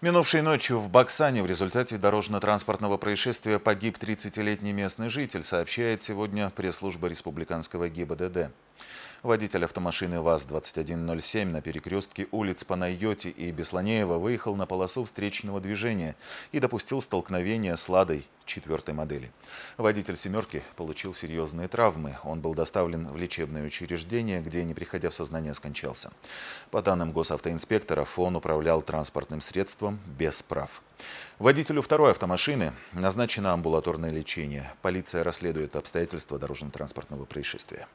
Минувшей ночью в Баксане в результате дорожно-транспортного происшествия погиб 30-летний местный житель, сообщает сегодня пресс-служба республиканского ГИБДД. Водитель автомашины ВАЗ-2107 на перекрестке улиц Панайоти и Бесланеева выехал на полосу встречного движения и допустил столкновение с «Ладой» четвертой модели. Водитель «семерки» получил серьезные травмы. Он был доставлен в лечебное учреждение, где, не приходя в сознание, скончался. По данным госавтоинспектора, он управлял транспортным средством без прав. Водителю второй автомашины назначено амбулаторное лечение. Полиция расследует обстоятельства дорожно-транспортного происшествия.